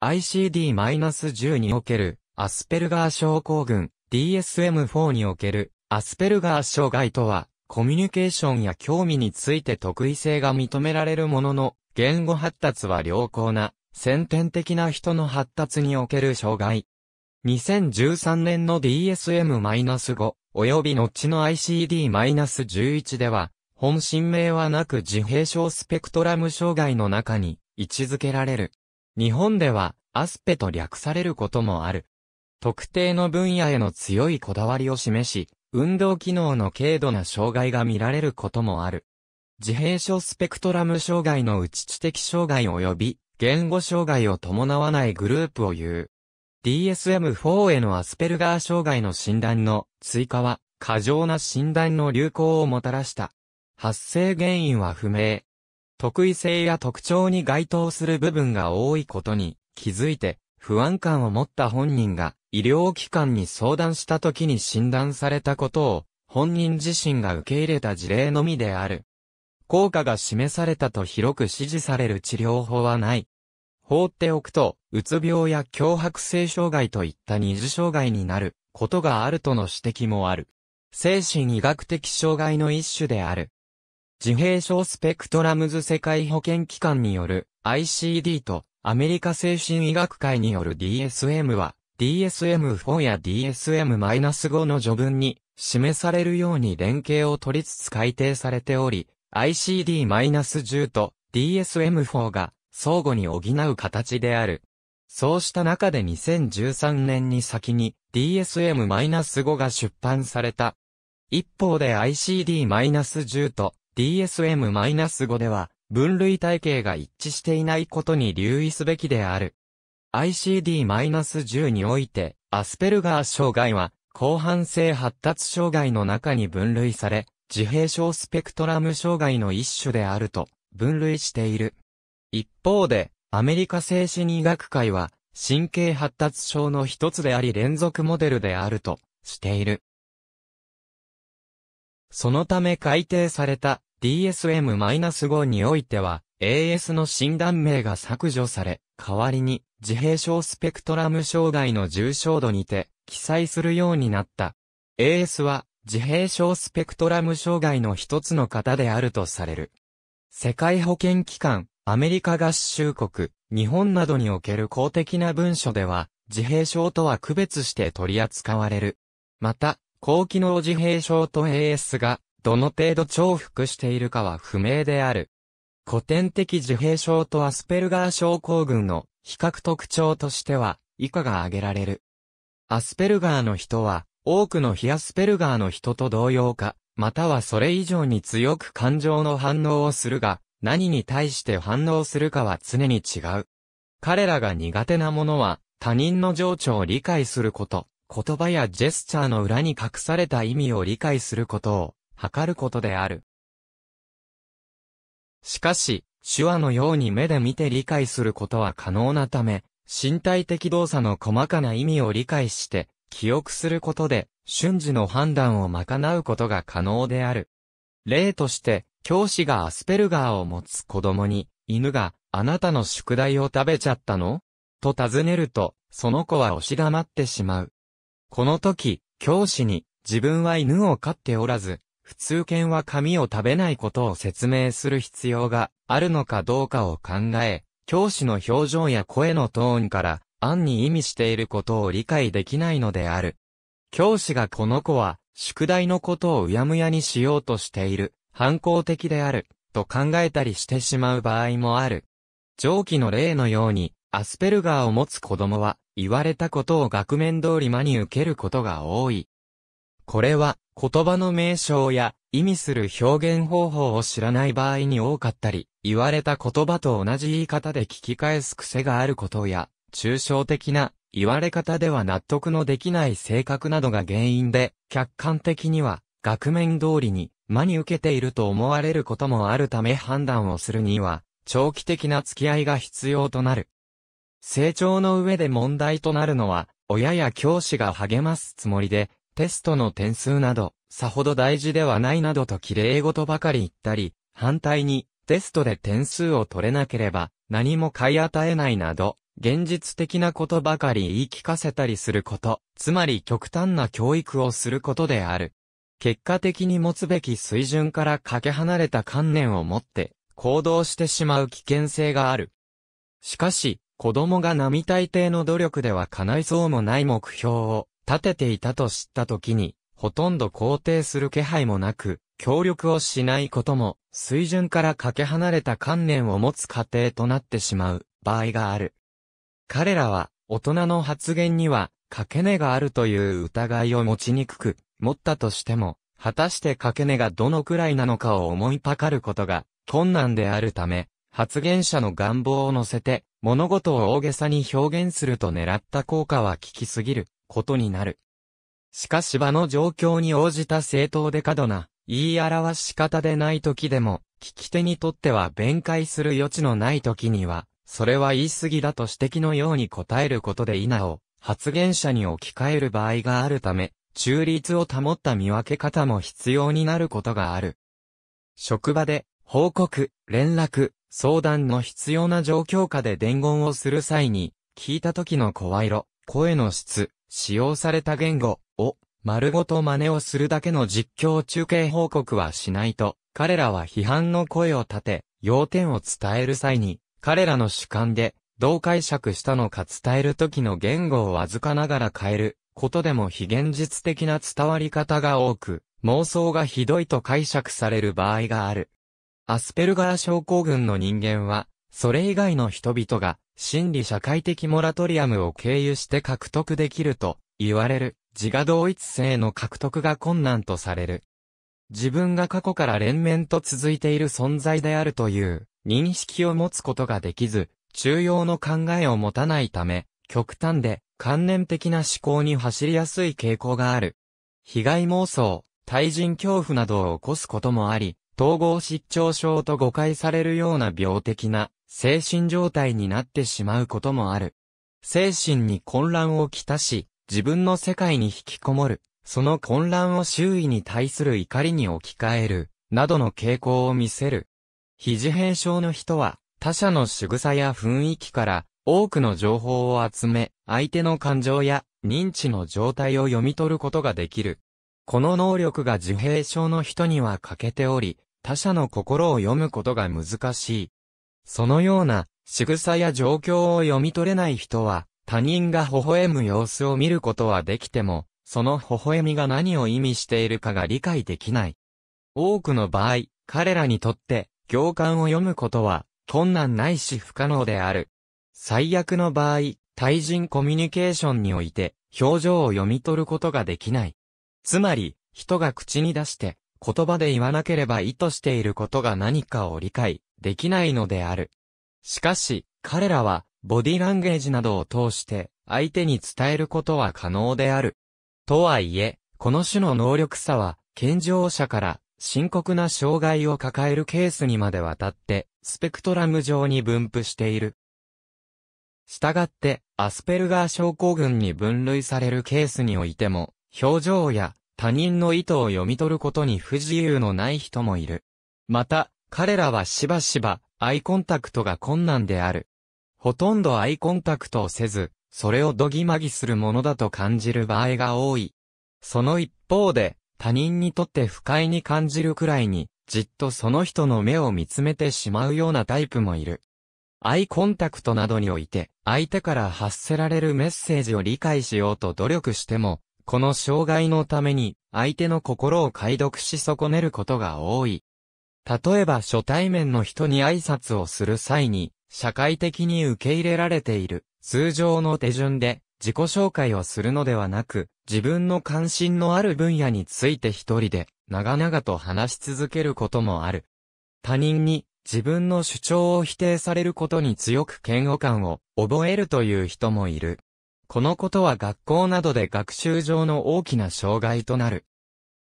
ICD-10 におけるアスペルガー症候群 DSM-4 におけるアスペルガー障害とはコミュニケーションや興味について得意性が認められるものの言語発達は良好な先天的な人の発達における障害。2013年の DSM-5 及び後の ICD-11 では本心名はなく自閉症スペクトラム障害の中に位置づけられる。日本では、アスペと略されることもある。特定の分野への強いこだわりを示し、運動機能の軽度な障害が見られることもある。自閉症スペクトラム障害のうち知的障害及び言語障害を伴わないグループを言う。DSM-4 へのアスペルガー障害の診断の追加は過剰な診断の流行をもたらした。発生原因は不明。特異性や特徴に該当する部分が多いことに気づいて不安感を持った本人が医療機関に相談した時に診断されたことを本人自身が受け入れた事例のみである。効果が示されたと広く支持される治療法はない。放っておくと、うつ病や脅迫性障害といった二次障害になることがあるとの指摘もある。精神医学的障害の一種である。自閉症スペクトラムズ世界保健機関による ICD とアメリカ精神医学会による DSM は DSM4 や DSM-5 の序文に示されるように連携を取りつつ改定されており ICD-10 と DSM4 が相互に補う形である。そうした中で2013年に先に DSM-5 が出版された。一方で ICD-10 と DSM-5 では、分類体系が一致していないことに留意すべきである。ICD-10 において、アスペルガー障害は、広範性発達障害の中に分類され、自閉症スペクトラム障害の一種であると分類している。一方で、アメリカ精神医学会は、神経発達症の一つであり連続モデルであるとしている。そのため改定された DSM-5 においては、AS の診断名が削除され、代わりに、自閉症スペクトラム障害の重症度にて、記載するようになった。AS は、自閉症スペクトラム障害の一つの方であるとされる。世界保健機関、アメリカ合衆国、日本などにおける公的な文書では、自閉症とは区別して取り扱われる。また、高機能自閉症と AS がどの程度重複しているかは不明である。古典的自閉症とアスペルガー症候群の比較特徴としては、以下が挙げられる。アスペルガーの人は、多くの非アスペルガーの人と同様か、またはそれ以上に強く感情の反応をするが、何に対して反応するかは常に違う。彼らが苦手なものは、他人の情緒を理解すること、言葉やジェスチャーの裏に隠された意味を理解することを測ることである。しかし、手話のように目で見て理解することは可能なため、身体的動作の細かな意味を理解して、記憶することで、瞬時の判断を賄うことが可能である。例として、教師がアスペルガーを持つ子供に、犬が、あなたの宿題を食べちゃったのと尋ねると、その子は押し黙ってしまう。この時、教師に、自分は犬を飼っておらず、普通犬は紙を食べないことを説明する必要があるのかどうかを考え、教師の表情や声のトーンから、暗に意味していることを理解できないのである。教師がこの子は、宿題のことをうやむやにしようとしている、反抗的である、と考えたりしてしまう場合もある。上記の例のように、アスペルガーを持つ子供は、言われたことを額面通り真に受けることが多い。これは言葉の名称や意味する表現方法を知らない場合に多かったり、言われた言葉と同じ言い方で聞き返す癖があることや、抽象的な言われ方では納得のできない性格などが原因で、客観的には額面通りに真に受けていると思われることもあるため判断をするには、長期的な付き合いが必要となる。成長の上で問題となるのは、親や教師が励ますつもりで、テストの点数など、さほど大事ではないなどと綺麗事ばかり言ったり、反対に、テストで点数を取れなければ、何も買い与えないなど、現実的なことばかり言い聞かせたりすること、つまり極端な教育をすることである。結果的に持つべき水準からかけ離れた観念を持って行動してしまう危険性がある。しかし、子供が並大抵の努力では叶いそうもない目標を立てていたと知った時に、ほとんど肯定する気配もなく、協力をしないことも、水準からかけ離れた観念を持つ過程となってしまう場合がある。彼らは、大人の発言には、掛け値があるという疑いを持ちにくく、持ったとしても、果たして掛け値がどのくらいなのかを思いパカることが困難であるため、発言者の願望を乗せて、物事を大げさに表現すると狙った効果は効きすぎることになる。しかし場の状況に応じた正当で過度な言い表し方でない時でも、聞き手にとっては弁解する余地のない時には、それは言い過ぎだと指摘のように答えることで否を、発言者に置き換える場合があるため、中立を保った見分け方も必要になることがある。職場で、報告、連絡、相談の必要な状況下で伝言をする際に、聞いた時の声色、声の質、使用された言語を丸ごと真似をするだけの実況中継報告はしないと、彼らは批判の声を立て、要点を伝える際に、彼らの主観で、どう解釈したのか伝える時の言語を預かながら変える、ことでも非現実的な伝わり方が多く、妄想がひどいと解釈される場合がある。アスペルガー症候群の人間は、それ以外の人々が、心理社会的モラトリアムを経由して獲得できると言われる自我同一性の獲得が困難とされる。自分が過去から連綿と続いている存在であるという認識を持つことができず、中央の考えを持たないため、極端で観念的な思考に走りやすい傾向がある。被害妄想、対人恐怖などを起こすこともあり、統合失調症と誤解されるような病的な精神状態になってしまうこともある。精神に混乱をきたし、自分の世界に引きこもる、その混乱を周囲に対する怒りに置き換える、などの傾向を見せる。非自閉症の人は、他者の仕草や雰囲気から多くの情報を集め、相手の感情や認知の状態を読み取ることができる。この能力が自閉症の人には欠けており、他者の心を読むことが難しい。そのような仕草や状況を読み取れない人は、他人が微笑む様子を見ることはできても、その微笑みが何を意味しているかが理解できない。多くの場合、彼らにとって、行間を読むことは、困難ないし不可能である。最悪の場合、対人コミュニケーションにおいて、表情を読み取ることができない。つまり、人が口に出して、言葉で言わなければ意図していることが何かを理解できないのである。しかし、彼らは、ボディランゲージなどを通して、相手に伝えることは可能である。とはいえ、この種の能力差は、健常者から深刻な障害を抱えるケースにまでわたって、スペクトラム上に分布している。したがって、アスペルガー症候群に分類されるケースにおいても、表情や他人の意図を読み取ることに不自由のない人もいる。また、彼らはしばしば、アイコンタクトが困難である。ほとんどアイコンタクトをせず、それをどぎまぎするものだと感じる場合が多い。その一方で、他人にとって不快に感じるくらいに、じっとその人の目を見つめてしまうようなタイプもいる。アイコンタクトなどにおいて、相手から発せられるメッセージを理解しようと努力しても、この障害のために、相手の心を解読し損ねることが多い。例えば初対面の人に挨拶をする際に、社会的に受け入れられている、通常の手順で、自己紹介をするのではなく、自分の関心のある分野について一人で、長々と話し続けることもある。他人に、自分の主張を否定されることに強く嫌悪感を覚えるという人もいる。このことは学校などで学習上の大きな障害となる。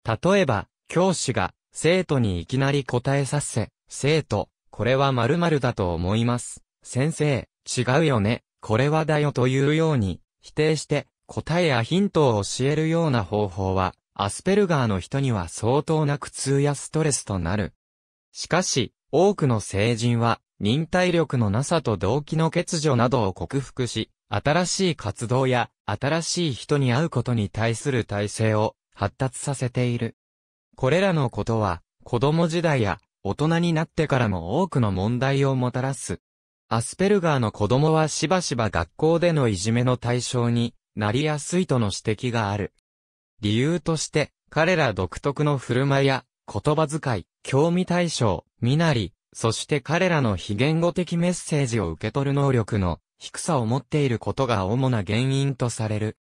例えば、教師が生徒にいきなり答えさせ、生徒、これは〇〇だと思います。先生、違うよね、これはだよというように、否定して答えやヒントを教えるような方法は、アスペルガーの人には相当な苦痛やストレスとなる。しかし、多くの成人は、忍耐力のなさと動機の欠如などを克服し、新しい活動や新しい人に会うことに対する体制を発達させている。これらのことは子供時代や大人になってからも多くの問題をもたらす。アスペルガーの子供はしばしば学校でのいじめの対象になりやすいとの指摘がある。理由として、彼ら独特の振る舞いや、言葉遣い、興味対象、身なり、そして彼らの非言語的メッセージを受け取る能力の低さを持っていることが主な原因とされる。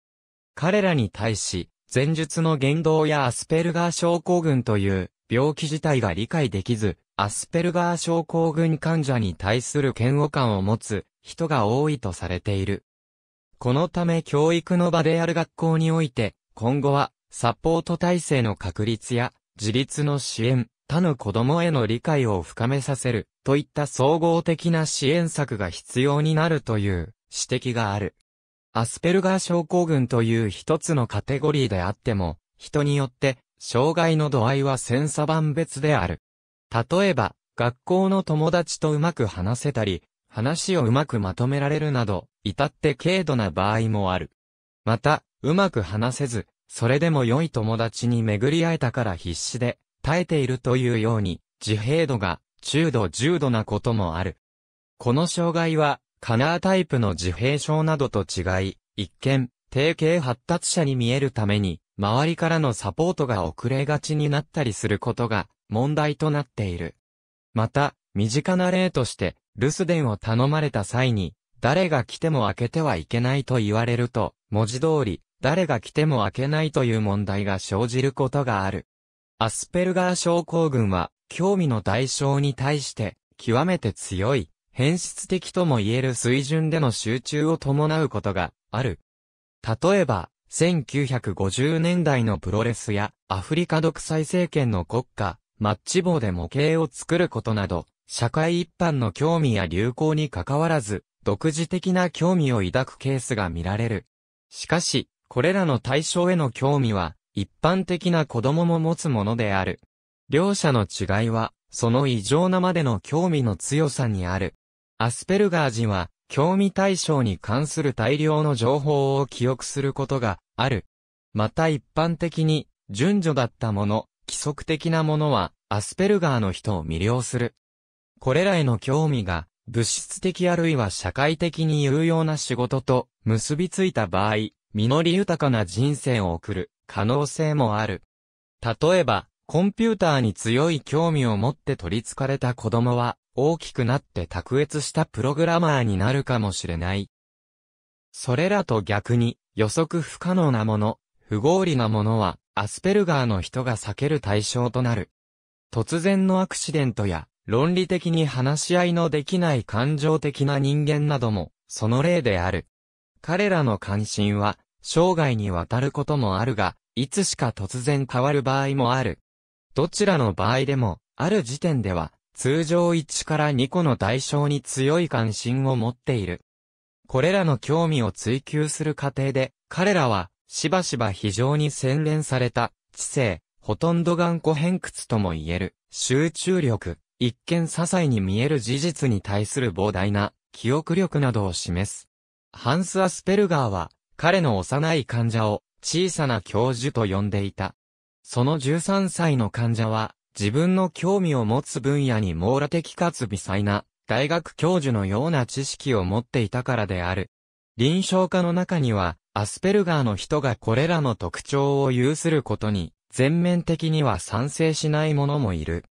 彼らに対し、前述の言動やアスペルガー症候群という病気自体が理解できず、アスペルガー症候群患者に対する嫌悪感を持つ人が多いとされている。このため教育の場である学校において、今後はサポート体制の確立や自立の支援、他の子供への理解を深めさせる、といった総合的な支援策が必要になるという指摘がある。アスペルガー症候群という一つのカテゴリーであっても、人によって、障害の度合いは千差万別である。例えば、学校の友達とうまく話せたり、話をうまくまとめられるなど、至って軽度な場合もある。また、うまく話せず、それでも良い友達に巡り会えたから必死で、耐えているというように、自閉度が中度重度なこともある。この障害は、カナータイプの自閉症などと違い、一見、定型発達者に見えるために、周りからのサポートが遅れがちになったりすることが問題となっている。また、身近な例として、留守電を頼まれた際に、誰が来ても開けてはいけないと言われると、文字通り、誰が来ても開けないという問題が生じることがある。アスペルガー症候群は、興味の対象に対して、極めて強い、変質的とも言える水準での集中を伴うことがある。例えば、1950年代のプロレスやアフリカ独裁政権の国家、マッチ棒で模型を作ることなど、社会一般の興味や流行に関わらず、独自的な興味を抱くケースが見られる。しかし、これらの対象への興味は、一般的な子供も持つものである。両者の違いは、その異常なまでの興味の強さにある。アスペルガー人は、興味対象に関する大量の情報を記憶することがある。また一般的に、順序だったもの、規則的なものは、アスペルガーの人を魅了する。これらへの興味が、物質的あるいは社会的に有用な仕事と結びついた場合、実り豊かな人生を送る。可能性もある。例えば、コンピューターに強い興味を持って取り憑かれた子供は、大きくなって卓越したプログラマーになるかもしれない。それらと逆に、予測不可能なもの、不合理なものは、アスペルガーの人が避ける対象となる。突然のアクシデントや、論理的に話し合いのできない感情的な人間なども、その例である。彼らの関心は、生涯にわたることもあるが、いつしか突然変わる場合もある。どちらの場合でも、ある時点では、通常1から2個の代償に強い関心を持っている。これらの興味を追求する過程で、彼らは、しばしば非常に洗練された、知性、ほとんど頑固偏屈とも言える、集中力、一見些細に見える事実に対する膨大な、記憶力などを示す。ハンス・アスペルガーは、彼の幼い患者を、小さな教授と呼んでいた。その13歳の患者は、自分の興味を持つ分野に網羅的かつ微細な、大学教授のような知識を持っていたからである。臨床家の中には、アスペルガーの人がこれらの特徴を有することに、全面的には賛成しない者もいる。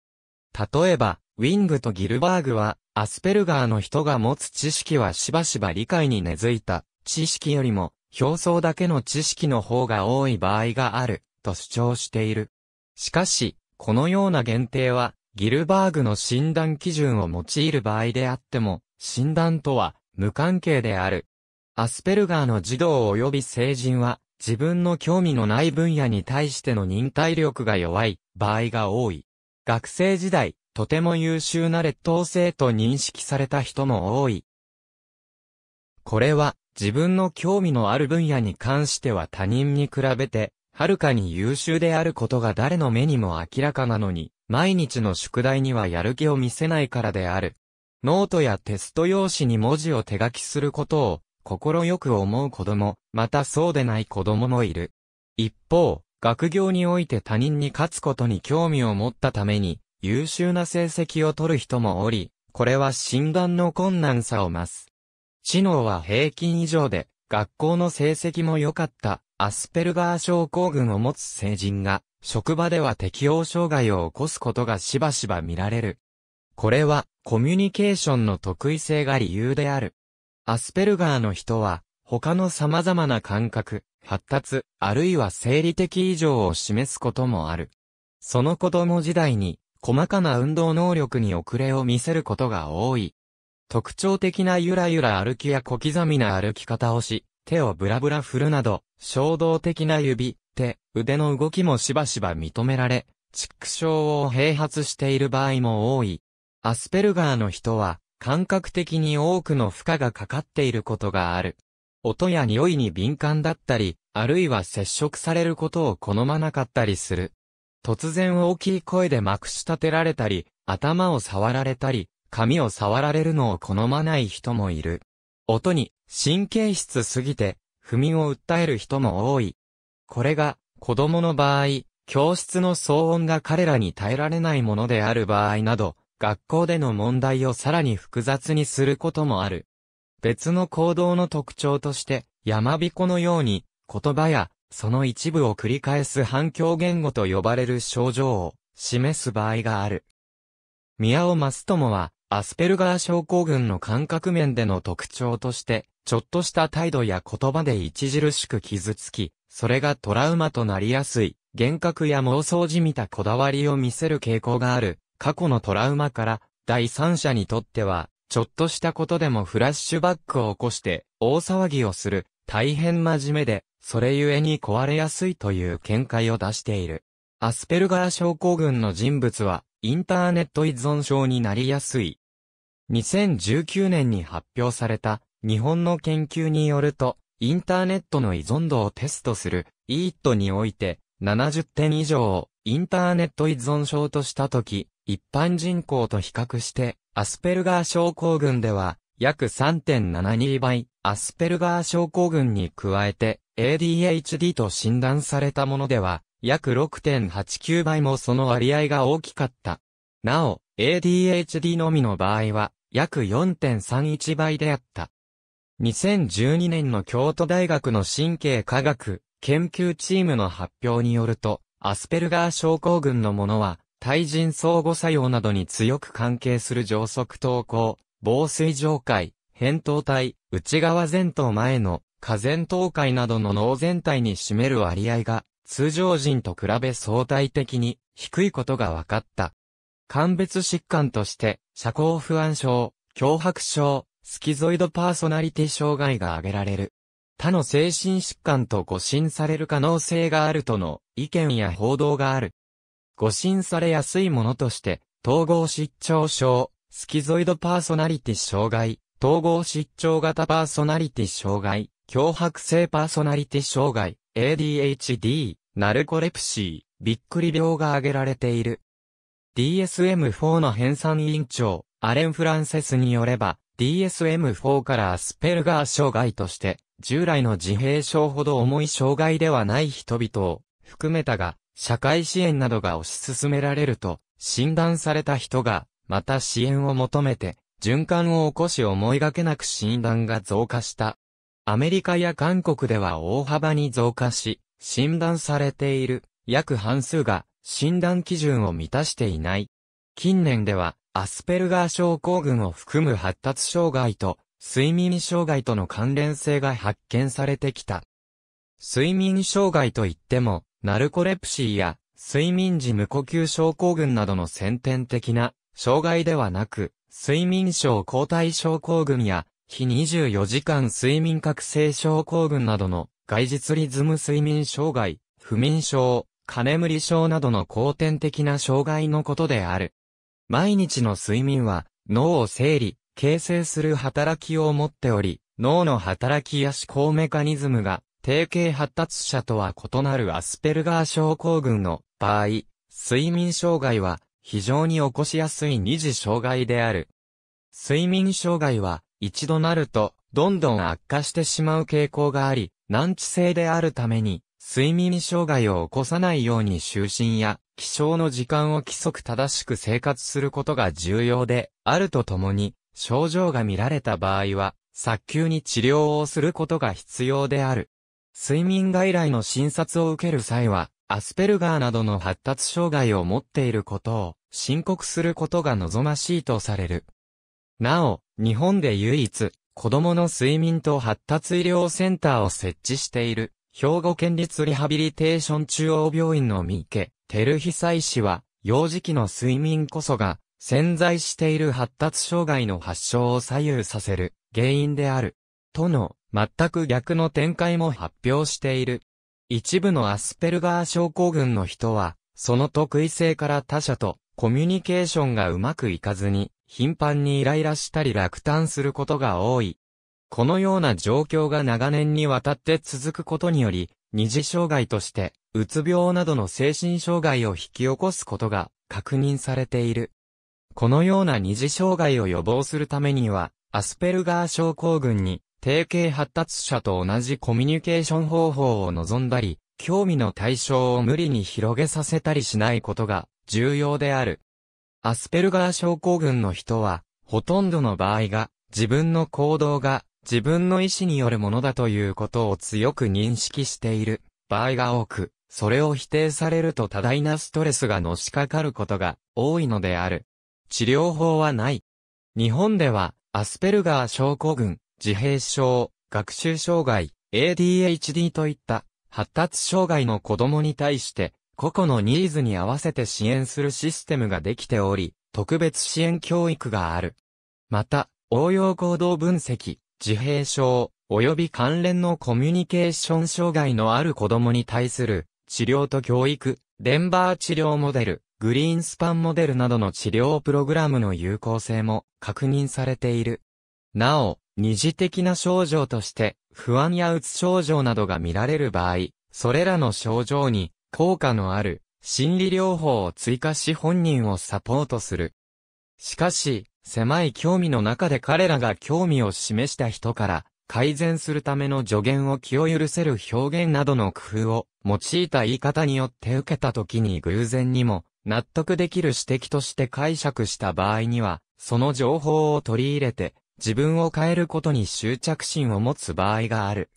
例えば、ウィングとギルバーグは、アスペルガーの人が持つ知識はしばしば理解に根付いた知識よりも表層だけの知識の方が多い場合がある、と主張している。しかし、このような限定は、ギルバーグの診断基準を用いる場合であっても、診断とは無関係である。アスペルガーの児童及び成人は、自分の興味のない分野に対しての忍耐力が弱い場合が多い。学生時代、とても優秀な劣等生と認識された人も多い。これは自分の興味のある分野に関しては他人に比べて、はるかに優秀であることが誰の目にも明らかなのに、毎日の宿題にはやる気を見せないからである。ノートやテスト用紙に文字を手書きすることを、心よく思う子供、またそうでない子供もいる。一方、学業において他人に勝つことに興味を持ったために、優秀な成績を取る人もおり、これは診断の困難さを増す。知能は平均以上で、学校の成績も良かった、アスペルガー症候群を持つ成人が、職場では適応障害を起こすことがしばしば見られる。これは、コミュニケーションの得意性が理由である。アスペルガーの人は、他の様々な感覚、発達、あるいは生理的異常を示すこともある。その子供時代に、細かな運動能力に遅れを見せることが多い。特徴的なゆらゆら歩きや小刻みな歩き方をし、手をブラブラ振るなど、衝動的な指、手、腕の動きもしばしば認められ、畜生を併発している場合も多い。アスペルガーの人は、感覚的に多くの負荷がかかっていることがある。音や匂いに敏感だったり、あるいは接触されることを好まなかったりする。突然大きい声でまくし立てられたり、頭を触られたり、髪を触られるのを好まない人もいる。音に神経質すぎて不眠を訴える人も多い。これが子供の場合、教室の騒音が彼らに耐えられないものである場合など、学校での問題をさらに複雑にすることもある。別の行動の特徴として、山彦のように、言葉や、その一部を繰り返す反響言語と呼ばれる症状を示す場合がある。宮尾正友は、アスペルガー症候群の感覚面での特徴として、ちょっとした態度や言葉で著しく傷つき、それがトラウマとなりやすい、幻覚や妄想じみたこだわりを見せる傾向がある、過去のトラウマから、第三者にとっては、ちょっとしたことでもフラッシュバックを起こして、大騒ぎをする、大変真面目で、それゆえに壊れやすいという見解を出している。アスペルガー症候群の人物は、インターネット依存症になりやすい、2019年に発表された日本の研究によると、インターネットの依存度をテストする EAT において70点以上をインターネット依存症としたとき、一般人口と比較して、アスペルガー症候群では約3.72倍、アスペルガー症候群に加えて ADHD と診断されたものでは約6.89倍もその割合が大きかった。なお、ADHD のみの場合は、約4.31倍であった。2012年の京都大学の神経科学研究チームの発表によると、アスペルガー症候群のものは、対人相互作用などに強く関係する上側投稿、防水上界、扁桃体、内側前頭前の、下前頭界などの脳全体に占める割合が、通常人と比べ相対的に低いことが分かった。鑑別疾患として、社交不安症、脅迫症、スキゾイドパーソナリティ障害が挙げられる。他の精神疾患と誤診される可能性があるとの意見や報道がある。誤診されやすいものとして、統合失調症、スキゾイドパーソナリティ障害、統合失調型パーソナリティ障害、脅迫性パーソナリティ障害、ADHD、ナルコレプシー、びっくり病が挙げられている。DSM-4 の編纂委員長、アレン・フランセスによれば、DSM-4 からアスペルガー障害として、従来の自閉症ほど重い障害ではない人々を含めたが、社会支援などが推し進められると、診断された人が、また支援を求めて、循環を起こし思いがけなく診断が増加した。アメリカや韓国では大幅に増加し、診断されている約半数が診断基準を満たしていない。近年では、アスペルガー症候群を含む発達障害と、睡眠障害との関連性が発見されてきた。睡眠障害といっても、ナルコレプシーや、睡眠時無呼吸症候群などの先天的な障害ではなく、睡眠症抗体症候群や、非24時間睡眠覚醒症候群などの外実リズム睡眠障害、不眠症、金無理症などの後天的な障害のことである。毎日の睡眠は、脳を整理、形成する働きを持っており、脳の働きや思考メカニズムが、定型発達者とは異なるアスペルガー症候群の場合、睡眠障害は非常に起こしやすい二次障害である。睡眠障害は一度なるとどんどん悪化してしまう傾向があり、難治性であるために睡眠障害を起こさないように就寝や起床の時間を規則正しく生活することが重要であるとともに、症状が見られた場合は、早急に治療をすることが必要である。睡眠外来の診察を受ける際は、アスペルガーなどの発達障害を持っていることを申告することが望ましいとされる。なお、日本で唯一、子供の睡眠と発達医療センターを設置している兵庫県立リハビリテーション中央病院の三池、照久医師は、幼児期の睡眠こそが、潜在している発達障害の発症を左右させる原因である。との、全く逆の展開も発表している。一部のアスペルガー症候群の人は、その特異性から他者とコミュニケーションがうまくいかずに、頻繁にイライラしたり落胆することが多い。このような状況が長年にわたって続くことにより、二次障害として、うつ病などの精神障害を引き起こすことが確認されている。このような二次障害を予防するためには、アスペルガー症候群に、定型発達者と同じコミュニケーション方法を望んだり、興味の対象を無理に広げさせたりしないことが重要である。アスペルガー症候群の人は、ほとんどの場合が、自分の行動が自分の意思によるものだということを強く認識している場合が多く、それを否定されると多大なストレスがのしかかることが多いのである。治療法はない。日本では、アスペルガー症候群、自閉症、学習障害、ADHD といった発達障害の子供に対して、個々のニーズに合わせて支援するシステムができており、特別支援教育がある。また、応用行動分析、自閉症、及び関連のコミュニケーション障害のある子供に対する治療と教育、デンバー治療モデル、グリーンスパンモデルなどの治療プログラムの有効性も確認されている。なお、二次的な症状として不安やうつ症状などが見られる場合、それらの症状に効果のある心理療法を追加し本人をサポートする。しかし、狭い興味の中で彼らが興味を示した人から改善するための助言を気を許せる表現などの工夫を用いた言い方によって受けた時に偶然にも納得できる指摘として解釈した場合には、その情報を取り入れて自分を変えることに執着心を持つ場合がある。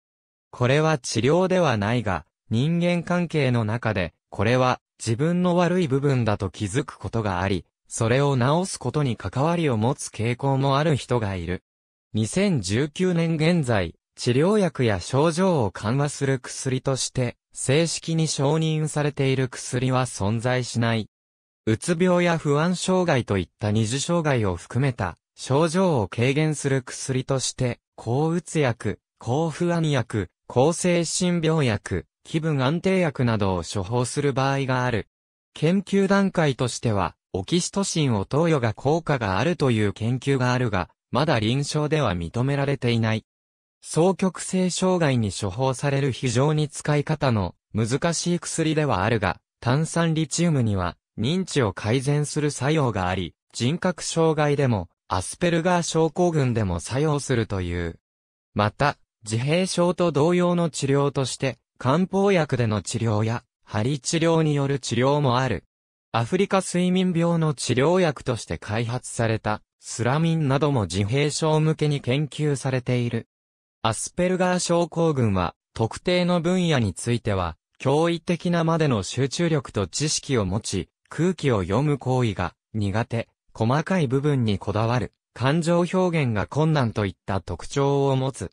これは治療ではないが、人間関係の中で、これは自分の悪い部分だと気づくことがあり、それを治すことに関わりを持つ傾向もある人がいる。2019年現在、治療薬や症状を緩和する薬として、正式に承認されている薬は存在しない。うつ病や不安障害といった二次障害を含めた症状を軽減する薬として、抗うつ薬、抗不安薬、抗精神病薬、気分安定薬などを処方する場合がある。研究段階としては、オキシトシンを投与が効果があるという研究があるが、まだ臨床では認められていない。双極性障害に処方される非常に使い方の難しい薬ではあるが、炭酸リチウムには認知を改善する作用があり、人格障害でもアスペルガー症候群でも作用するという。また、自閉症と同様の治療として、漢方薬での治療や、針治療による治療もある。アフリカ睡眠病の治療薬として開発されたスラミンなども自閉症向けに研究されている。アスペルガー症候群は特定の分野については驚異的なまでの集中力と知識を持ち空気を読む行為が苦手、細かい部分にこだわる、感情表現が困難といった特徴を持つ。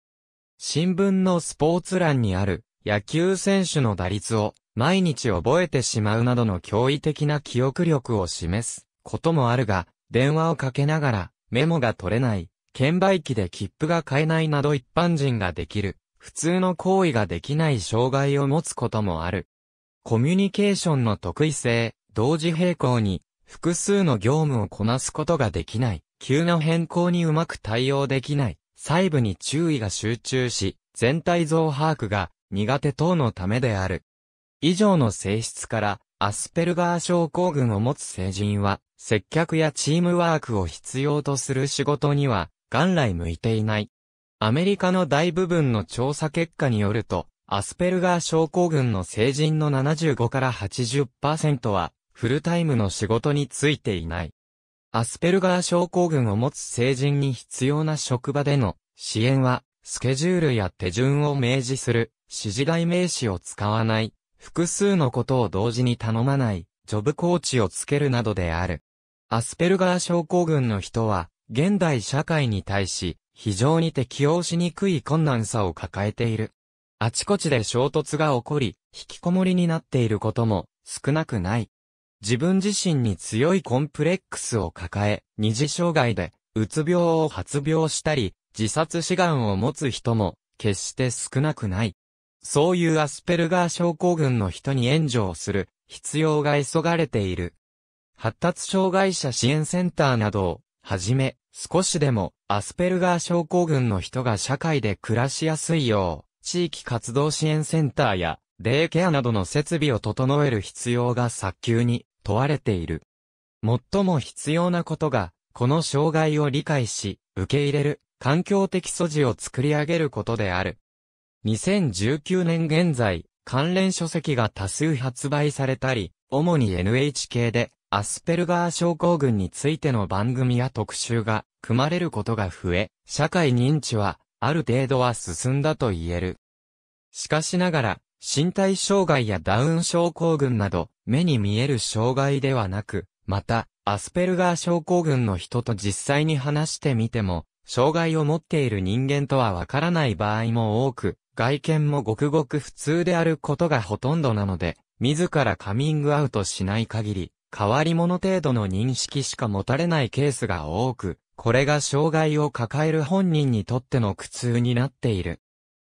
新聞のスポーツ欄にある野球選手の打率を毎日覚えてしまうなどの驚異的な記憶力を示すこともあるが、電話をかけながらメモが取れない、券売機で切符が買えないなど一般人ができる、普通の行為ができない障害を持つこともある。コミュニケーションの得意性、同時並行に複数の業務をこなすことができない、急な変更にうまく対応できない、細部に注意が集中し、全体像把握が苦手等のためである。以上の性質から、アスペルガー症候群を持つ成人は、接客やチームワークを必要とする仕事には、元来向いていない。アメリカの大部分の調査結果によると、アスペルガー症候群の成人の75から80%は、フルタイムの仕事についていない。アスペルガー症候群を持つ成人に必要な職場での支援は、スケジュールや手順を明示する、指示代名詞を使わない、複数のことを同時に頼まない、ジョブコーチをつけるなどである。アスペルガー症候群の人は、現代社会に対し、非常に適応しにくい困難さを抱えている。あちこちで衝突が起こり、引きこもりになっていることも少なくない。自分自身に強いコンプレックスを抱え、二次障害で、うつ病を発病したり、自殺志願を持つ人も、決して少なくない。そういうアスペルガー症候群の人に援助をする必要が急がれている。発達障害者支援センターなどをはじめ、少しでもアスペルガー症候群の人が社会で暮らしやすいよう、地域活動支援センターやデイケアなどの設備を整える必要が早急に問われている。最も必要なことが、この障害を理解し、受け入れる、環境的素地を作り上げることである。2019年現在、関連書籍が多数発売されたり、主に NHK で、アスペルガー症候群についての番組や特集が組まれることが増え、社会認知はある程度は進んだと言える。しかしながら、身体障害やダウン症候群など、目に見える障害ではなく、また、アスペルガー症候群の人と実際に話してみても、障害を持っている人間とはわからない場合も多く、外見もごくごく普通であることがほとんどなので、自らカミングアウトしない限り、変わり者程度の認識しか持たれないケースが多く、これが障害を抱える本人にとっての苦痛になっている。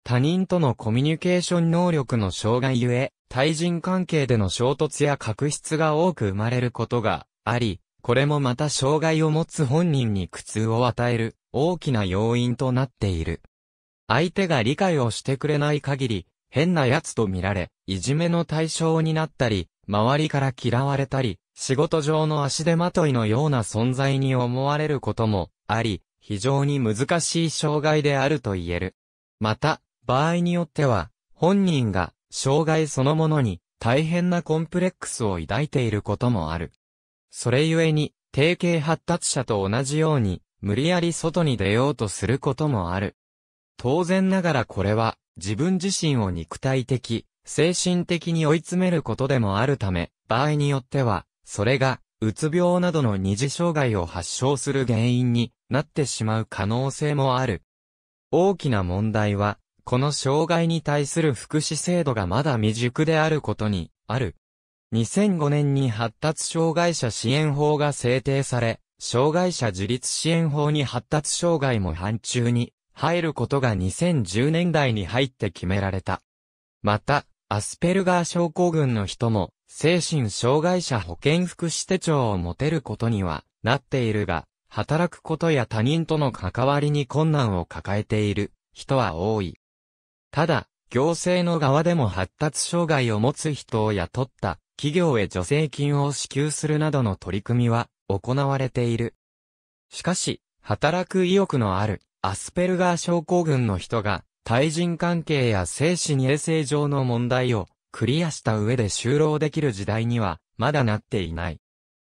他人とのコミュニケーション能力の障害ゆえ、対人関係での衝突や確執が多く生まれることがあり、これもまた障害を持つ本人に苦痛を与える大きな要因となっている。相手が理解をしてくれない限り、変な奴と見られ、いじめの対象になったり、周りから嫌われたり、仕事上の足手まといのような存在に思われることもあり、非常に難しい障害であると言える。また、場合によっては、本人が障害そのものに大変なコンプレックスを抱いていることもある。それゆえに、定型発達者と同じように、無理やり外に出ようとすることもある。当然ながらこれは、自分自身を肉体的、精神的に追い詰めることでもあるため、場合によっては、それが、うつ病などの二次障害を発症する原因になってしまう可能性もある。大きな問題は、この障害に対する福祉制度がまだ未熟であることに、ある。2005年に発達障害者支援法が制定され、障害者自立支援法に発達障害も範疇に入ることが2010年代に入って決められた。また、アスペルガー症候群の人も、精神障害者保健福祉手帳を持てることにはなっているが、働くことや他人との関わりに困難を抱えている人は多い。ただ、行政の側でも発達障害を持つ人を雇った企業へ助成金を支給するなどの取り組みは行われている。しかし、働く意欲のあるアスペルガー症候群の人が、対人関係や精神衛生上の問題をクリアした上で就労できる時代には、まだなっていない。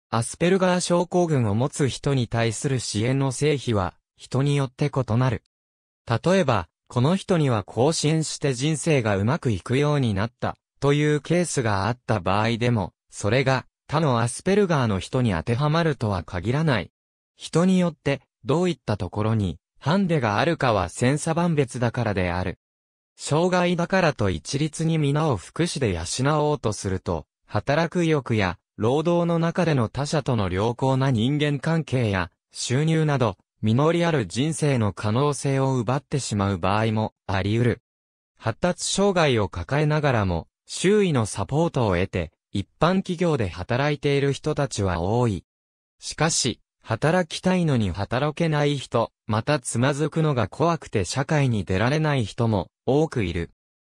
アスペルガー症候群を持つ人に対する支援の成否は、人によって異なる。例えば、この人にはこう支援して人生がうまくいくようになった、というケースがあった場合でも、それが他のアスペルガーの人に当てはまるとは限らない。人によって、どういったところにハンデがあるかは千差万別だからである。障害だからと一律に皆を福祉で養おうとすると、働く意欲や、労働の中での他者との良好な人間関係や、収入など、実りある人生の可能性を奪ってしまう場合もあり得る。発達障害を抱えながらも、周囲のサポートを得て、一般企業で働いている人たちは多い。しかし、働きたいのに働けない人、またつまずくのが怖くて社会に出られない人も多くいる。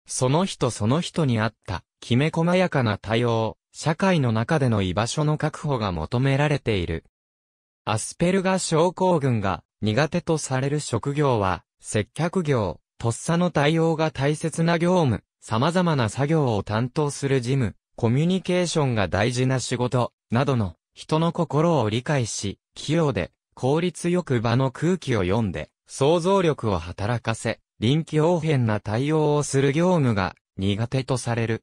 その人その人に合った、きめ細やかな対応、社会の中での居場所の確保が求められている。アスペルガ症候群が苦手とされる職業は、接客業、とっさの対応が大切な業務、様々な作業を担当する事務、コミュニケーションが大事な仕事、などの人の心を理解し、器用で、効率よく場の空気を読んで、想像力を働かせ、臨機応変な対応をする業務が苦手とされる。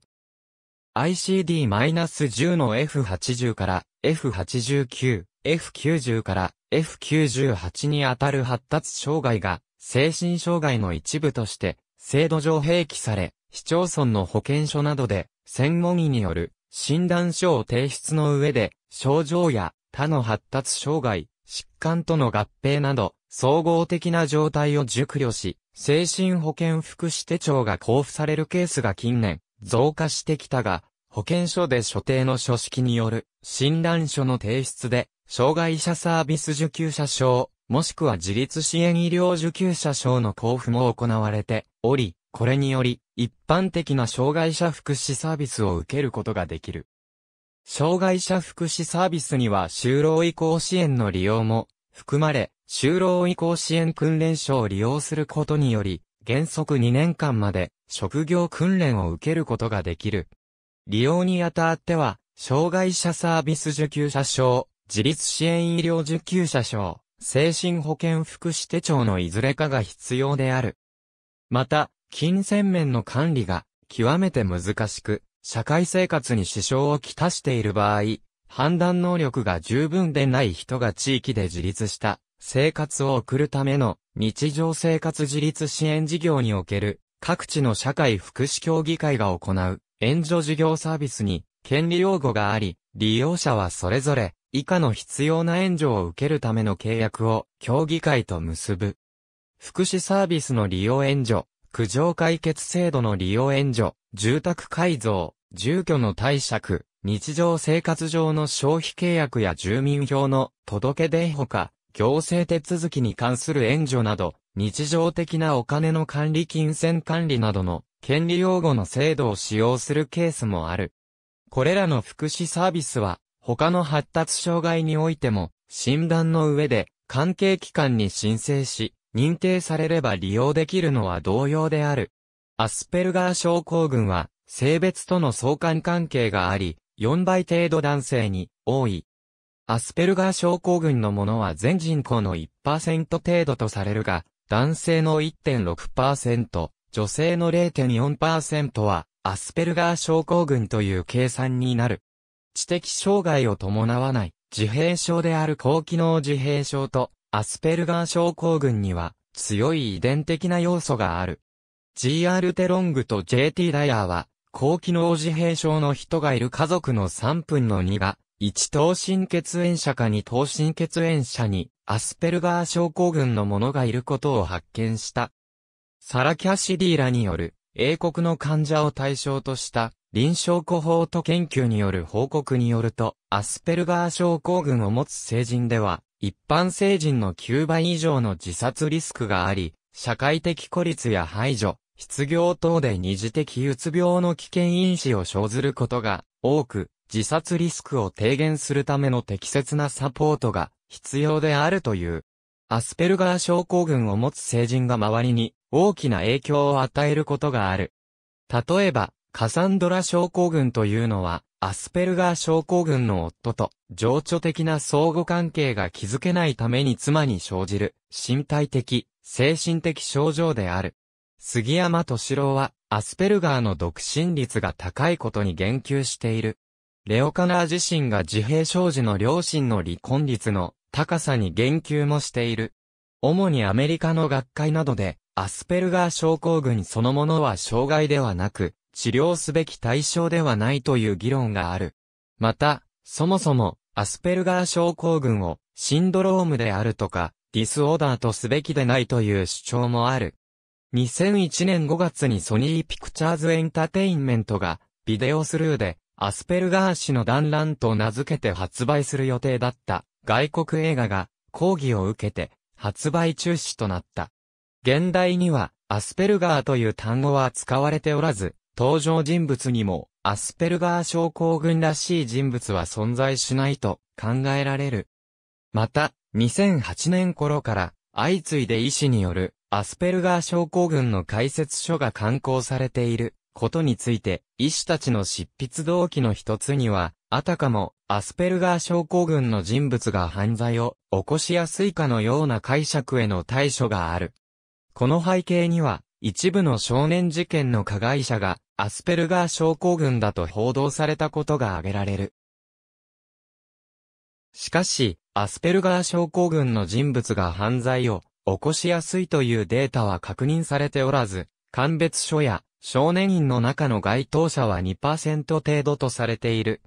ICD-10 の F80 から F89、F90 から F98 にあたる発達障害が精神障害の一部として制度上併記され、市町村の保健所などで専門医による診断書を提出の上で症状や他の発達障害、疾患との合併など、総合的な状態を熟慮し、精神保健福祉手帳が交付されるケースが近年、増加してきたが、保健所で所定の書式による診断書の提出で、障害者サービス受給者証、もしくは自立支援医療受給者証の交付も行われており、これにより、一般的な障害者福祉サービスを受けることができる。障害者福祉サービスには就労移行支援の利用も含まれ、就労移行支援訓練所を利用することにより、原則2年間まで職業訓練を受けることができる。利用にあたっては、障害者サービス受給者証、自立支援医療受給者証、精神保健福祉手帳のいずれかが必要である。また、金銭面の管理が極めて難しく、社会生活に支障をきたしている場合、判断能力が十分でない人が地域で自立した生活を送るための日常生活自立支援事業における各地の社会福祉協議会が行う援助事業サービスに権利擁護があり、利用者はそれぞれ以下の必要な援助を受けるための契約を協議会と結ぶ。福祉サービスの利用援助、苦情解決制度の利用援助、住宅改造、住居の貸借、日常生活上の消費契約や住民票の届け出ほか、行政手続きに関する援助など、日常的なお金の管理金銭管理などの権利用語の制度を使用するケースもある。これらの福祉サービスは、他の発達障害においても、診断の上で、関係機関に申請し、認定されれば利用できるのは同様である。アスペルガー症候群は、性別との相関関係があり、4倍程度男性に多い。アスペルガー症候群のものは全人口の1%程度とされるが、男性の1.6%、女性の0.4%は、アスペルガー症候群という計算になる。知的障害を伴わない、自閉症である高機能自閉症と、アスペルガー症候群には強い遺伝的な要素がある。G.R. テロングと J.T. ダイヤーは、高機能自閉症の人がいる家族の3分の2が、一等身血縁者か二等身血縁者に、アスペルガー症候群の者がいることを発見した。サラ・キャシディーラによる、英国の患者を対象とした、臨床コホート研究による報告によると、アスペルガー症候群を持つ成人では、一般成人の9倍以上の自殺リスクがあり、社会的孤立や排除、失業等で二次的うつ病の危険因子を生ずることが多く、自殺リスクを低減するための適切なサポートが必要であるという。アスペルガー症候群を持つ成人が周りに大きな影響を与えることがある。例えば、カサンドラ症候群というのは、アスペルガー症候群の夫と、情緒的な相互関係が築けないために妻に生じる、身体的、精神的症状である。杉山敏郎は、アスペルガーの独身率が高いことに言及している。レオカナー自身が自閉症児の両親の離婚率の高さに言及もしている。主にアメリカの学会などで、アスペルガー症候群そのものは障害ではなく、治療すべき対象ではないという議論がある。また、そもそも、アスペルガー症候群を、シンドロームであるとか、ディスオーダーとすべきでないという主張もある。2001年5月にソニーピクチャーズエンタテインメントが、ビデオスルーで、アスペルガー氏の団らんと名付けて発売する予定だった外国映画が抗議を受けて発売中止となった。現代にはアスペルガーという単語は使われておらず、登場人物にも、アスペルガー症候群らしい人物は存在しないと考えられる。また、2008年頃から、相次いで医師による、アスペルガー症候群の解説書が刊行されていることについて、医師たちの執筆動機の一つには、あたかも、アスペルガー症候群の人物が犯罪を起こしやすいかのような解釈への対処がある。この背景には、一部の少年事件の加害者が、アスペルガー症候群だと報道されたことが挙げられる。しかし、アスペルガー症候群の人物が犯罪を起こしやすいというデータは確認されておらず、鑑別所や少年院の中の該当者は2%程度とされている。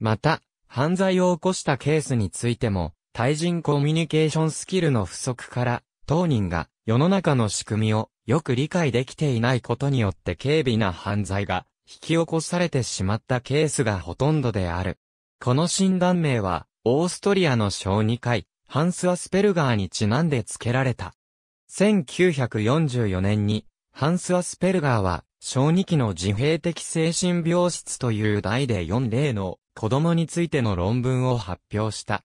また、犯罪を起こしたケースについても、対人コミュニケーションスキルの不足から、当人が世の中の仕組みをよく理解できていないことによって軽微な犯罪が引き起こされてしまったケースがほとんどである。この診断名は、オーストリアの小児科医、ハンス・アスペルガーにちなんで付けられた。1944年に、ハンス・アスペルガーは、小児期の自閉的精神病室という題で4例の子供についての論文を発表した。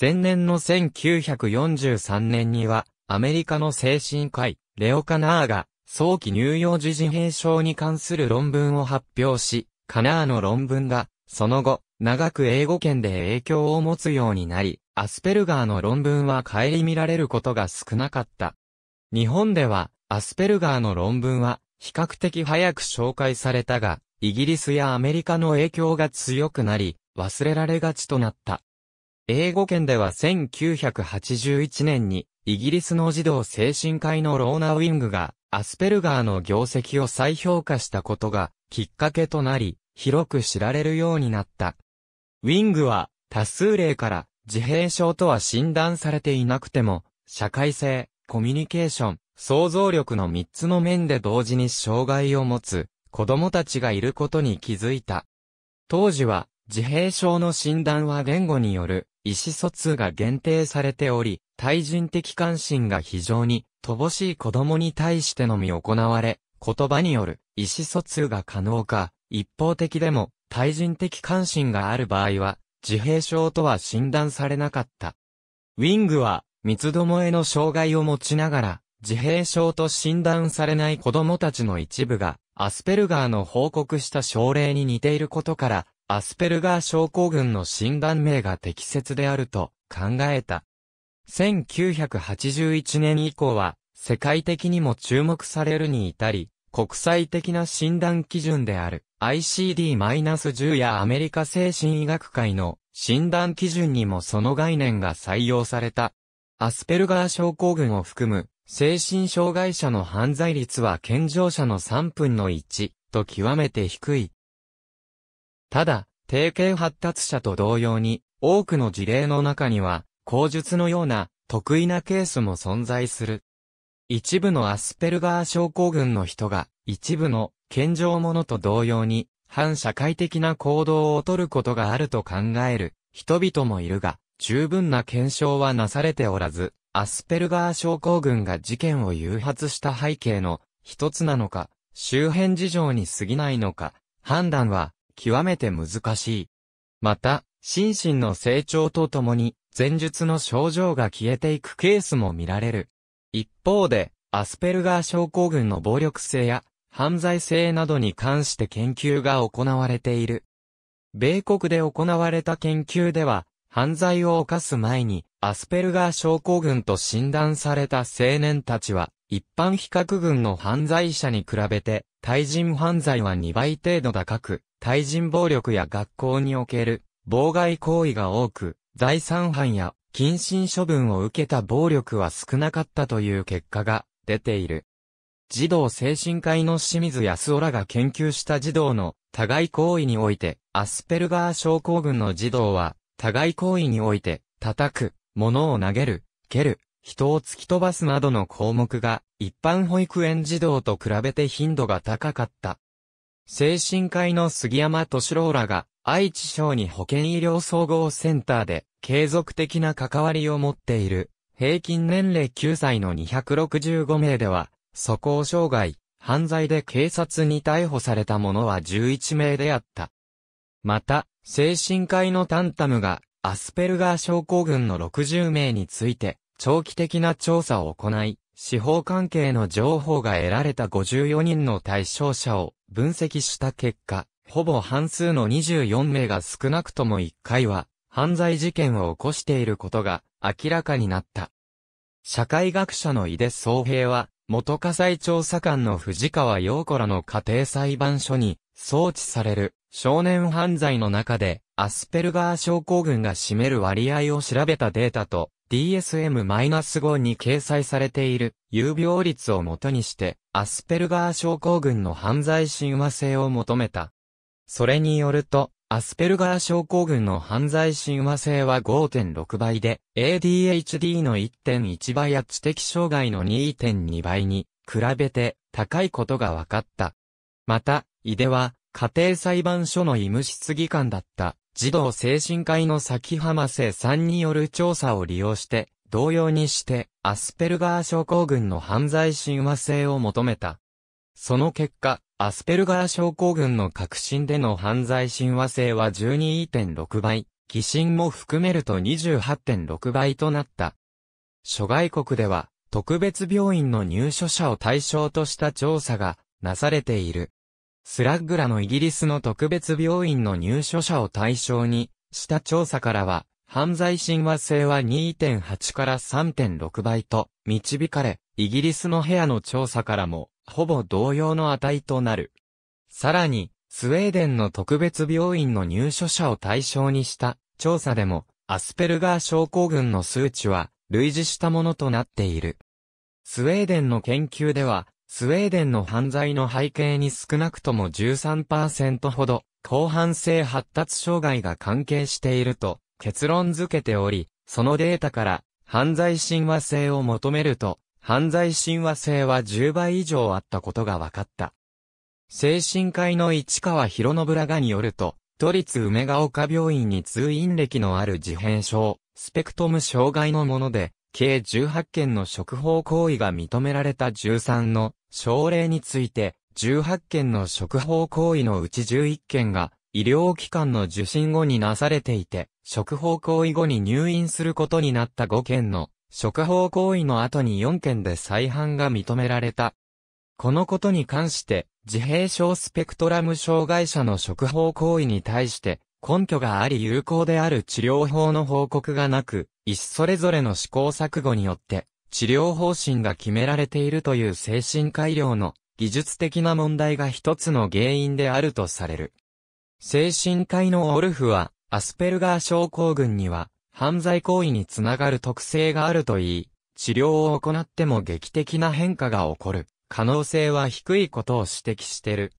前年の1943年には、アメリカの精神科医、レオカナーが、早期乳幼児自閉症に関する論文を発表し、カナーの論文が、その後、長く英語圏で影響を持つようになり、アスペルガーの論文は顧みられることが少なかった。日本では、アスペルガーの論文は、比較的早く紹介されたが、イギリスやアメリカの影響が強くなり、忘れられがちとなった。英語圏では1981年に、イギリスの児童精神科医のローナ・ウィングが、アスペルガーの業績を再評価したことが、きっかけとなり、広く知られるようになった。ウィングは、多数例から、自閉症とは診断されていなくても、社会性、コミュニケーション、想像力の3つの面で同時に障害を持つ、子供たちがいることに気づいた。当時は、自閉症の診断は言語による、意思疎通が限定されており、対人的関心が非常に乏しい子供に対してのみ行われ、言葉による意思疎通が可能か、一方的でも対人的関心がある場合は、自閉症とは診断されなかった。ウィングは、三つどもえの障害を持ちながら、自閉症と診断されない子供たちの一部が、アスペルガーの報告した症例に似ていることから、アスペルガー症候群の診断名が適切であると考えた。1981年以降は、世界的にも注目されるに至り、国際的な診断基準である ICD-10 やアメリカ精神医学会の診断基準にもその概念が採用された。アスペルガー症候群を含む精神障害者の犯罪率は健常者の3分の1と極めて低い。ただ、定型発達者と同様に多くの事例の中には口述のような得意なケースも存在する。一部のアスペルガー症候群の人が一部の健常者と同様に反社会的な行動をとることがあると考える人々もいるが十分な検証はなされておらずアスペルガー症候群が事件を誘発した背景の一つなのか周辺事情に過ぎないのか判断は極めて難しい。また、心身の成長とともに、前述の症状が消えていくケースも見られる。一方で、アスペルガー症候群の暴力性や犯罪性などに関して研究が行われている。米国で行われた研究では、犯罪を犯す前に、アスペルガー症候群と診断された青年たちは、一般比較群の犯罪者に比べて、対人犯罪は2倍程度高く、対人暴力や学校における、妨害行為が多く、財産犯や禁慎処分を受けた暴力は少なかったという結果が出ている。児童精神科医の清水康夫らが研究した児童の互い行為において、アスペルガー症候群の児童は、互い行為において、叩く、物を投げる、蹴る、人を突き飛ばすなどの項目が、一般保育園児童と比べて頻度が高かった。精神科医の杉山敏郎らが、愛知省に保健医療総合センターで、継続的な関わりを持っている、平均年齢9歳の265名では、素行障害、犯罪で警察に逮捕された者は11名であった。また、精神科医のタンタムが、アスペルガー症候群の60名について、長期的な調査を行い、司法関係の情報が得られた54人の対象者を分析した結果、ほぼ半数の24名が少なくとも1回は犯罪事件を起こしていることが明らかになった。社会学者の井出総平は、元火災調査官の藤川陽子らの家庭裁判所に送致される少年犯罪の中でアスペルガー症候群が占める割合を調べたデータと DSM-5 に掲載されている有病率をもとにして、アスペルガー症候群の犯罪親和性を求めた。それによると、アスペルガー症候群の犯罪親和性は5.6倍で、ADHD の1.1倍や知的障害の2.2倍に比べて高いことが分かった。また、井出は家庭裁判所の医務質疑官だった児童精神科医の崎浜瀬さんによる調査を利用して、同様にして、アスペルガー症候群の犯罪親和性を求めた。その結果、アスペルガー症候群の革新での犯罪親和性は12.6倍、疑心も含めると28.6倍となった。諸外国では、特別病院の入所者を対象とした調査がなされている。スラッグラのイギリスの特別病院の入所者を対象にした調査からは、犯罪親和性は2.8から3.6倍と導かれ、イギリスの部屋の調査からも、ほぼ同様の値となる。さらに、スウェーデンの特別病院の入所者を対象にした調査でも、アスペルガー症候群の数値は類似したものとなっている。スウェーデンの研究では、スウェーデンの犯罪の背景に少なくとも13%ほど、広範性発達障害が関係していると結論付けており、そのデータから、犯罪親和性を求めると、犯罪親和性は10倍以上あったことが分かった。精神科医の市川博信らがによると、都立梅ヶ丘病院に通院歴のある自閉症、スペクトム障害のもので、計18件の職法行為が認められた13の症例について、18件の食法行為のうち11件が、医療機関の受診後になされていて、食法行為後に入院することになった5件の、食法行為の後に4件で再犯が認められた。このことに関して、自閉症スペクトラム障害者の食法行為に対して、根拠があり有効である治療法の報告がなく、医師それぞれの試行錯誤によって、治療方針が決められているという精神改良の技術的な問題が一つの原因であるとされる。精神科医のオルフは、アスペルガー症候群には、犯罪行為につながる特性があるといい、治療を行っても劇的な変化が起こる、可能性は低いことを指摘してる。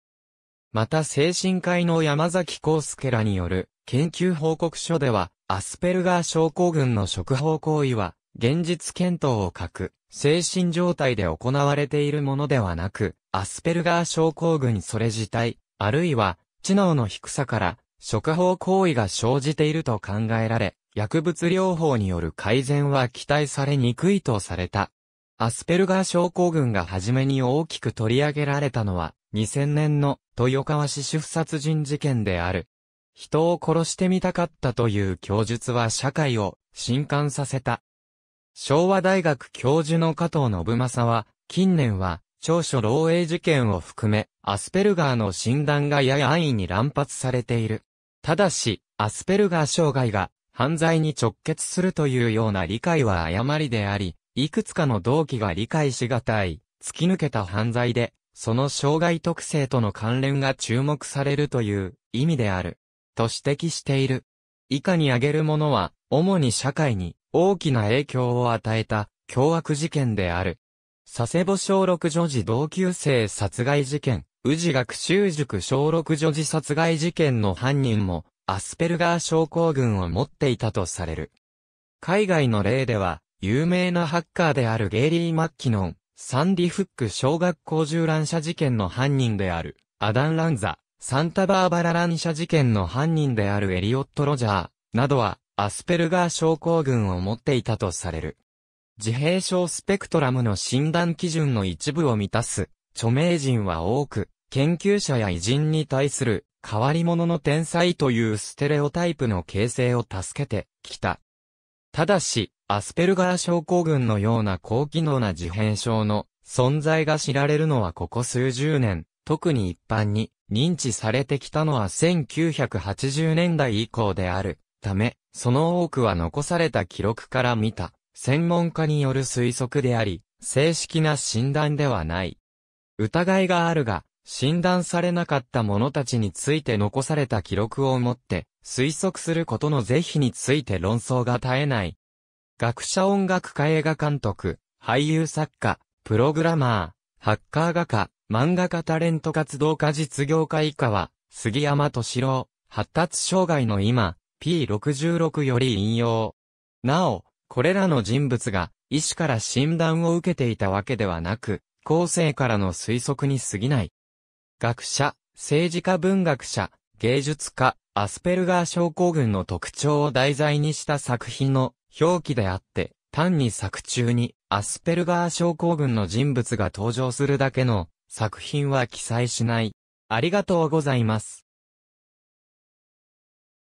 また精神科医の山崎康介らによる研究報告書では、アスペルガー症候群の触法行為は、現実検討を欠く、精神状態で行われているものではなく、アスペルガー症候群それ自体、あるいは、知能の低さから、触法行為が生じていると考えられ、薬物療法による改善は期待されにくいとされた。アスペルガー症候群が初めに大きく取り上げられたのは、2000年の豊川市主婦殺人事件である。人を殺してみたかったという供述は社会を震撼させた。昭和大学教授の加藤信正は、近年は、長所漏洩事件を含め、アスペルガーの診断がやや安易に乱発されている。ただし、アスペルガー障害が犯罪に直結するというような理解は誤りであり、いくつかの動機が理解しがたい、突き抜けた犯罪で、その障害特性との関連が注目されるという意味である、と指摘している。以下に挙げるものは、主に社会に大きな影響を与えた凶悪事件である。佐世保小6女児同級生殺害事件、宇治学習塾小6女児殺害事件の犯人も、アスペルガー症候群を持っていたとされる。海外の例では、有名なハッカーであるゲイリー・マッキノン、サンディ・フック小学校銃乱射事件の犯人である、アダン・ランザ、サンタバーバラ乱射事件の犯人であるエリオット・ロジャー、などは、アスペルガー症候群を持っていたとされる。自閉症スペクトラムの診断基準の一部を満たす、著名人は多く、研究者や偉人に対する、変わり者の天才というステレオタイプの形成を助けてきた。ただし、アスペルガー症候群のような高機能な自閉症の存在が知られるのはここ数十年、特に一般に認知されてきたのは1980年代以降である。ため、その多くは残された記録から見た、専門家による推測であり、正式な診断ではない。疑いがあるが、診断されなかった者たちについて残された記録をもって、推測することの是非について論争が絶えない。学者音楽家映画監督、俳優作家、プログラマー、ハッカー画家、漫画家タレント活動家実業家以下は、杉山敏郎、発達障害の今、P66 より引用。なお、これらの人物が医師から診断を受けていたわけではなく、後世からの推測に過ぎない。学者、政治家文学者、芸術家、アスペルガー症候群の特徴を題材にした作品の表記であって、単に作中にアスペルガー症候群の人物が登場するだけの作品は記載しない。ありがとうございます。